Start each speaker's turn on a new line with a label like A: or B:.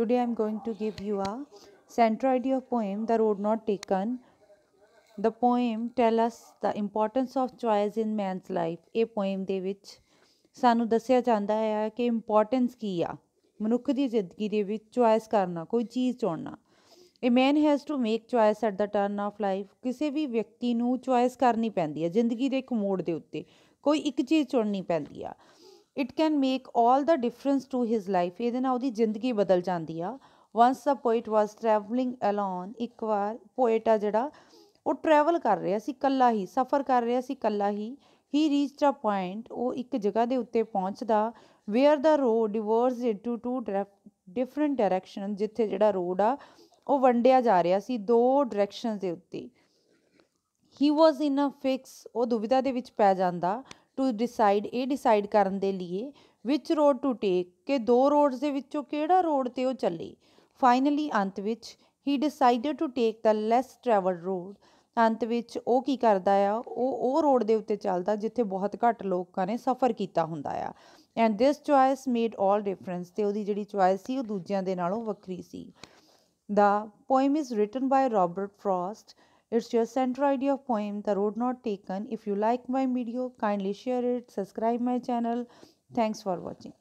A: Today I am going to give you a central idea of poem The Road Not Taken. The poem tell us the importance of choice in man's life. a poem de vich sanu dassya janda hai ke importance ki ਆ ਮਨੁੱਖ ਦੀ ਜ਼ਿੰਦਗੀ ਦੇ ਵਿੱਚ choice ਕਰਨਾ ਕੋਈ ਚੀਜ਼ ਚੁਣਨਾ A man has to make choice at the turn of life ਕਿਸੇ ਵੀ ਵਿਅਕਤੀ ਨੂੰ ਚੁਆਇਸ ਕਰਨੀ ਪੈਂਦੀ ਹੈ ਜ਼ਿੰਦਗੀ ਦੇ ਇੱਕ ਮੋੜ ਦੇ ਉੱਤੇ ਕੋਈ ਇੱਕ ਚੀਜ਼ ਚੁਣਨੀ ਪੈਂਦੀ ਆ it can make all the difference to his life ਇਹਦੇ ਨਾਲ ਉਹਦੀ ਜ਼ਿੰਦਗੀ ਬਦਲ ਜਾਂਦੀ ਆ once a poet was travelling alone ਇੱਕ ਵਾਰ ਪੋਇਟ ਆ ਜਿਹੜਾ ਉਹ ਟਰੈਵਲ ਕਰ ਰਿਹਾ ਸੀ ਇਕੱਲਾ ਹੀ ਸਫ਼ਰ ਕਰ ਰਿਹਾ ਸੀ ਇਕੱਲਾ ਹੀ ਹੀ ਰੀਚਡ ਅ ਪੁਆਇੰਟ ਉਹ ਇੱਕ ਜਗ੍ਹਾ ਦੇ ਉੱਤੇ ਪਹੁੰਚਦਾ where the road diverges into two different direction ਜਿੱਥੇ ਜਿਹੜਾ ਰੋਡ ਆ ਉਹ ਵੰਡਿਆ ਜਾ ਰਿਹਾ ਸੀ ਦੋ ਡਾਇਰੈਕਸ਼ਨਸ ਦੇ ਉੱਤੇ ਹੀ ਵਾਸ ਇਨ ਅ ਫਿਕਸ ਉਹ ਦੁਵਿਧਾ ਦੇ ਵਿੱਚ ਪੈ ਜਾਂਦਾ ਟੂ ਡਿਸਾਈਡ ਇਹ ਡਿਸਾਈਡ ਕਰਨ ਦੇ ਲਈ ਵਿਚ ਰੋਡ ਟੂ ਟੇਕ ਕਿ ਦੋ ਰੋਡਸ ਦੇ ਵਿੱਚੋਂ ਕਿਹੜਾ ਰੋਡ ਤੇ ਉਹ ਚੱਲੇ ਫਾਈਨਲੀ ਅੰਤ ਵਿੱਚ ਹੀ decided to take the less travel road ਅੰਤ ਵਿੱਚ ਉਹ ਕੀ ਕਰਦਾ ਆ ਉਹ ਉਹ ਰੋਡ ਦੇ ਉੱਤੇ ਚੱਲਦਾ ਜਿੱਥੇ ਬਹੁਤ ਘੱਟ ਲੋਕਾਂ ਨੇ ਸਫ਼ਰ ਕੀਤਾ ਹੁੰਦਾ ਆ and this choice made all difference ਤੇ ਉਹਦੀ ਜਿਹੜੀ ਚੁਆਇਸ ਸੀ ਉਹ ਦੂਜਿਆਂ ਦੇ ਨਾਲੋਂ ਵੱਖਰੀ ਸੀ the poem is written by Robert Frost It's your central idea of poem, The Road Not Taken. If you like my video, kindly share it, subscribe my channel. Thanks for watching.